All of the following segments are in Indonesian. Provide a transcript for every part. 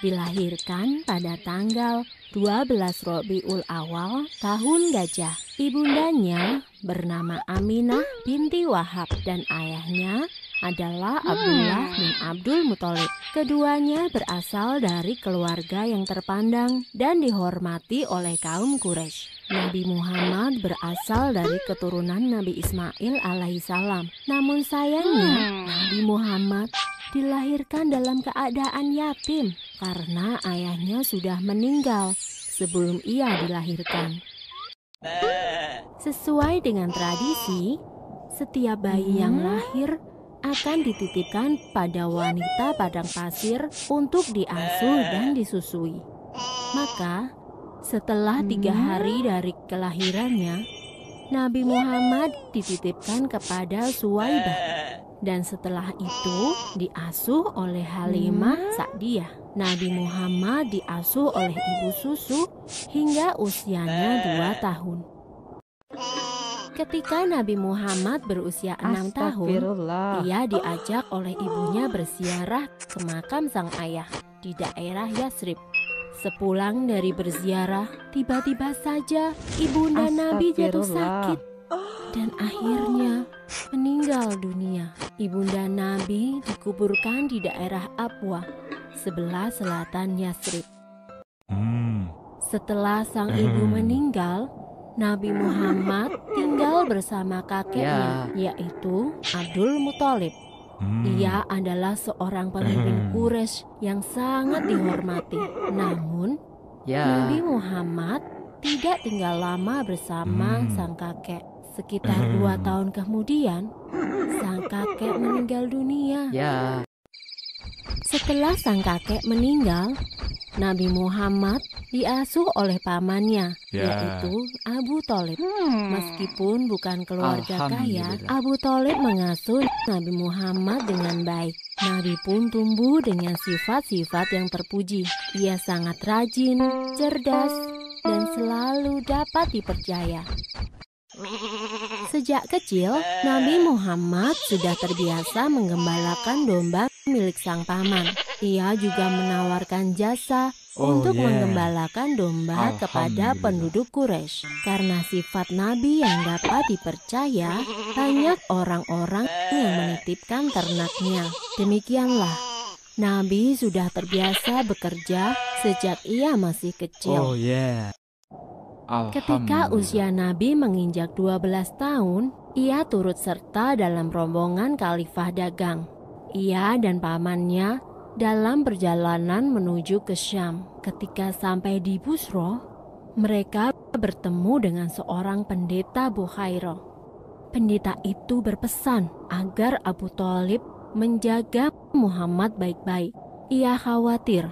dilahirkan pada tanggal 12 Robiul Awal tahun gajah. Ibundanya bernama Aminah binti Wahab dan ayahnya adalah hmm. Abdullah bin Abdul Muthalib. Keduanya berasal dari keluarga yang terpandang dan dihormati oleh kaum Quraisy. Nabi Muhammad berasal dari keturunan Nabi Ismail alaihissalam. Namun sayangnya, hmm. Nabi Muhammad dilahirkan dalam keadaan yatim karena ayahnya sudah meninggal sebelum ia dilahirkan. Sesuai dengan tradisi, setiap bayi yang hmm? lahir akan dititipkan pada wanita padang pasir untuk diasuh dan disusui. Maka, setelah tiga hmm? hari dari kelahirannya, Nabi Muhammad dititipkan kepada Suwaibah dan setelah itu diasuh oleh Halimah hmm. Sa'diyah. Nabi Muhammad diasuh oleh ibu susu hingga usianya dua tahun. Ketika Nabi Muhammad berusia enam tahun, ia diajak oleh ibunya berziarah ke makam sang ayah di daerah Yasrib. Sepulang dari berziarah, tiba-tiba saja ibunda Nabi jatuh sakit dan akhirnya meninggal dunia. Ibunda Nabi dikuburkan di daerah Apwa, sebelah selatan Yasrib. Hmm. Setelah sang hmm. ibu meninggal, Nabi Muhammad tinggal bersama kakeknya, ya. yaitu Abdul Muthalib. Hmm. Ia adalah seorang pemimpin Quraisy yang sangat dihormati. Namun, ya. Nabi Muhammad tidak tinggal lama bersama sang kakek. Sekitar dua hmm. tahun kemudian, sang kakek meninggal dunia. Ya. Setelah sang kakek meninggal, Nabi Muhammad diasuh oleh pamannya, ya. yaitu Abu Talib. Hmm. Meskipun bukan keluarga kaya, Abu Talib mengasuh Nabi Muhammad dengan baik. Nabi pun tumbuh dengan sifat-sifat yang terpuji. Ia sangat rajin, cerdas, dan selalu dapat dipercaya. Sejak kecil, Nabi Muhammad sudah terbiasa menggembalakan domba milik sang paman. Ia juga menawarkan jasa oh, untuk yeah. menggembalakan domba kepada penduduk Quraisy. Karena sifat Nabi yang dapat dipercaya, banyak orang-orang yang menitipkan ternaknya. Demikianlah Nabi sudah terbiasa bekerja sejak ia masih kecil. Oh yeah. Ketika usia Nabi menginjak 12 tahun, ia turut serta dalam rombongan Khalifah Dagang. Ia dan pamannya dalam perjalanan menuju ke Syam. Ketika sampai di Busro, mereka bertemu dengan seorang pendeta Bukhairo. Pendeta itu berpesan agar Abu Talib menjaga Muhammad baik-baik. Ia khawatir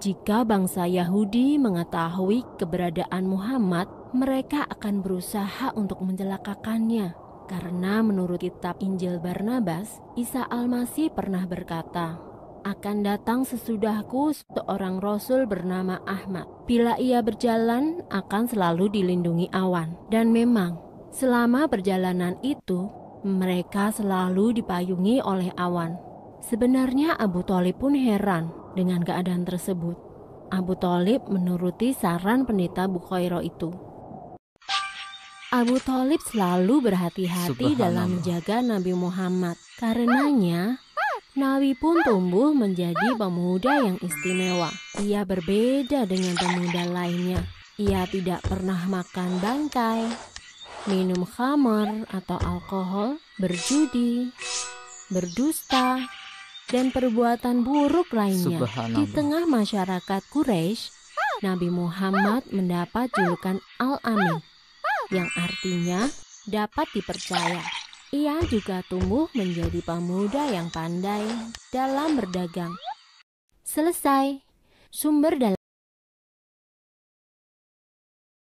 jika bangsa Yahudi mengetahui keberadaan Muhammad, mereka akan berusaha untuk mencelakakannya. Karena menurut kitab Injil Barnabas, Isa Al-Masih pernah berkata, akan datang sesudahku seorang rasul bernama Ahmad. Bila ia berjalan, akan selalu dilindungi awan. Dan memang, selama perjalanan itu, mereka selalu dipayungi oleh awan. Sebenarnya Abu Talib pun heran dengan keadaan tersebut, Abu Talib menuruti saran pendeta Bukhairo itu. Abu Talib selalu berhati-hati dalam menjaga Nabi Muhammad. Karenanya, Nabi pun tumbuh menjadi pemuda yang istimewa. Ia berbeda dengan pemuda lainnya. Ia tidak pernah makan bangkai, minum khamar atau alkohol, berjudi, berdusta, dan perbuatan buruk lainnya di tengah masyarakat Quraisy. Nabi Muhammad mendapat julukan Al-Amin yang artinya dapat dipercaya. Ia juga tumbuh menjadi pemuda yang pandai dalam berdagang. Selesai. Sumber dalam